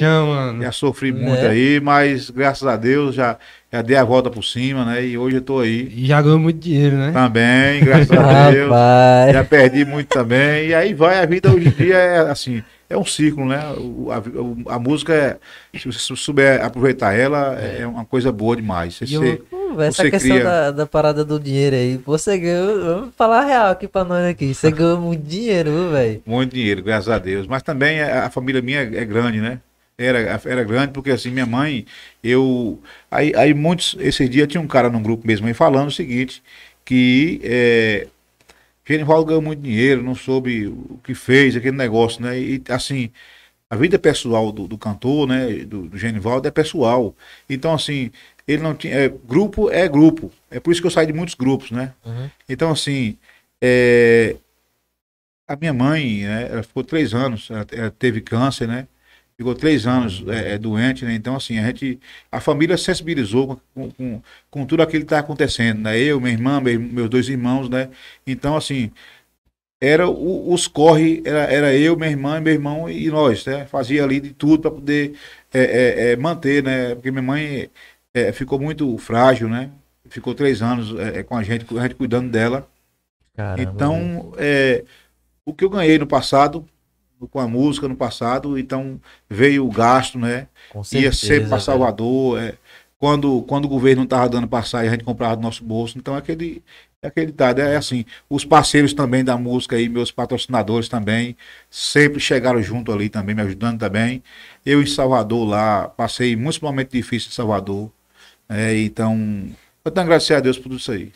Não, mano. Já sofri é. muito aí, mas graças a Deus já, já dei a volta por cima, né? E hoje eu tô aí. E já ganhou muito dinheiro, né? Também, graças a Deus. Já perdi muito também. E aí vai, a vida hoje em dia é assim, é um ciclo, né? O, a, a, música, é, se você souber aproveitar ela, é, é, uma coisa boa demais. Você, eu, essa você questão cria... da, da, parada do dinheiro aí, você ganhou, vamos falar real aqui pra nós aqui, você ganhou muito dinheiro, velho. Muito dinheiro, graças a Deus. Mas também a, a família minha é, é grande, né? era, era grande, porque assim, minha mãe, eu. Aí, aí muitos. Esse dia tinha um cara num grupo mesmo aí falando o seguinte: que é, Genival ganhou muito dinheiro, não soube o que fez, aquele negócio, né? E assim, a vida pessoal do, do cantor, né? Do, do Genivaldo é pessoal. Então, assim, ele não tinha. É, grupo é grupo. É por isso que eu saí de muitos grupos, né? Uhum. Então, assim. É, a minha mãe, né, ela ficou três anos, ela, ela teve câncer, né? ficou três anos é, é, doente, né? Então, assim, a gente, a família sensibilizou com, com, com tudo aquilo que está acontecendo, né? Eu, minha irmã, meu, meus dois irmãos, né? Então, assim, era o, os corre, era, era eu, minha irmã, meu irmão e nós, né? Fazia ali de tudo para poder é, é, é, manter, né? Porque minha mãe é, ficou muito frágil, né? Ficou três anos com a gente, a gente cuidando dela. Caramba. Então, o que eu ganhei no passado com a música no passado, então veio o gasto, né? Com certeza, Ia sempre para Salvador. É, quando, quando o governo não estava dando passagem, a gente comprava do nosso bolso. Então, é aquele, é aquele dado é assim. Os parceiros também da música aí, meus patrocinadores também, sempre chegaram junto ali também, me ajudando também. Eu em Salvador lá, passei muitos momentos difíceis em Salvador. É, então, eu tenho que agradecer a Deus por tudo isso aí.